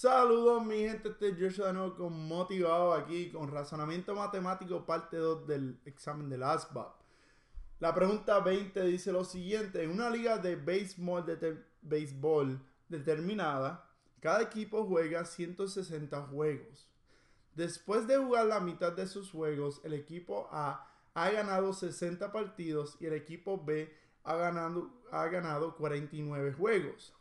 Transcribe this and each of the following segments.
Saludos mi gente, este es Joshua de con Motivado aquí con Razonamiento Matemático parte 2 del examen del ASVAB. La pregunta 20 dice lo siguiente, en una liga de béisbol, determinada, cada equipo juega 160 juegos. Después de jugar la mitad de sus juegos, el equipo A ha ganado 60 partidos y el equipo B ha ganado, ha ganado 49 juegos.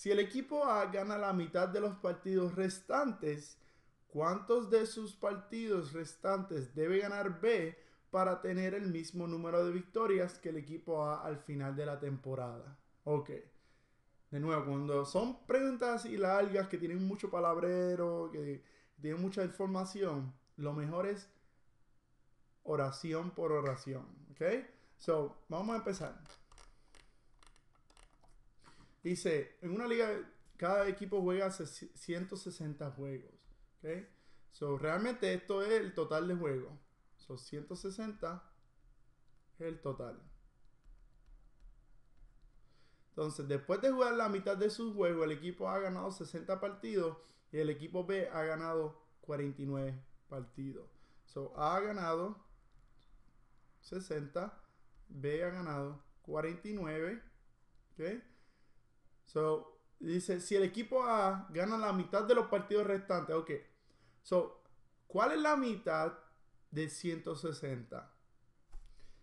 Si el equipo A gana la mitad de los partidos restantes, ¿cuántos de sus partidos restantes debe ganar B para tener el mismo número de victorias que el equipo A al final de la temporada? Ok. De nuevo, cuando son preguntas y largas que tienen mucho palabrero, que tienen mucha información, lo mejor es oración por oración. ¿Ok? So, vamos a empezar. Dice, en una liga cada equipo juega 160 juegos. ¿okay? So, realmente esto es el total de juegos. Son 160 es el total. Entonces, después de jugar la mitad de sus juegos, el equipo A ha ganado 60 partidos y el equipo B ha ganado 49 partidos. So, A ha ganado 60, B ha ganado 49, ¿ok? So, dice, si el equipo A gana la mitad de los partidos restantes, ok. So, ¿cuál es la mitad de 160?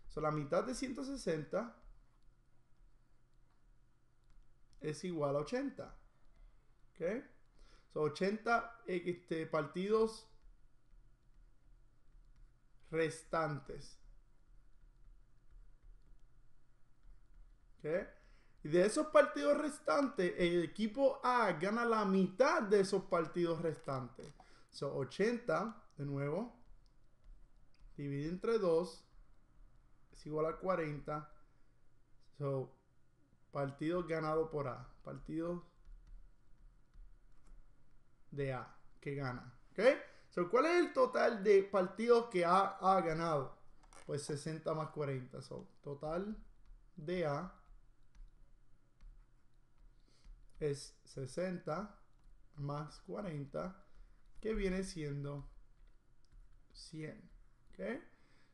So, la mitad de 160 es igual a 80. ¿Ok? So, 80 eh, este, partidos restantes. ¿Ok? Y De esos partidos restantes, el equipo A gana la mitad de esos partidos restantes. Son 80, de nuevo, dividido entre 2, es igual a 40. So, partidos ganados por A. Partidos de A que gana. ¿Ok? So, ¿Cuál es el total de partidos que A ha ganado? Pues 60 más 40. So, total de A es 60 más 40, que viene siendo 100. ¿Ok?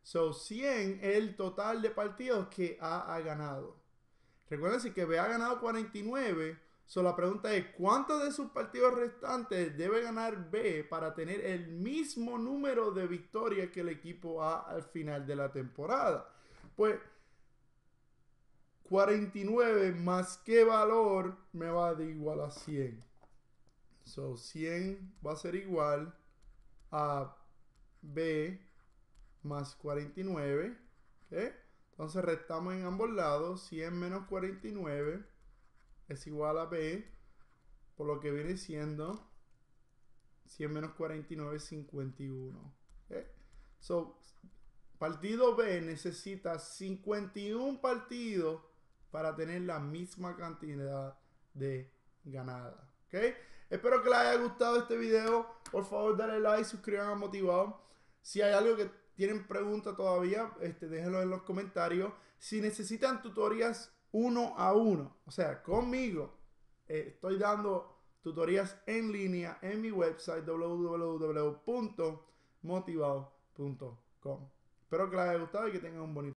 So, 100 es el total de partidos que A ha ganado. Recuerden que B ha ganado 49. So, la pregunta es, ¿cuántos de sus partidos restantes debe ganar B para tener el mismo número de victorias que el equipo A al final de la temporada? Pues 49 más qué valor me va a dar igual a 100. So, 100 va a ser igual a B más 49. Entonces restamos en ambos lados. 100 menos 49 es igual a B. Por lo que viene siendo 100 menos 49 es 51. So, partido B necesita 51 partidos para tener la misma cantidad de ganada. ¿okay? Espero que les haya gustado este video. Por favor, dale like, suscriban a Motivado. Si hay algo que tienen pregunta todavía, este, déjenlo en los comentarios. Si necesitan tutorías uno a uno, o sea, conmigo, eh, estoy dando tutorías en línea en mi website www.motivado.com. Espero que les haya gustado y que tengan un bonito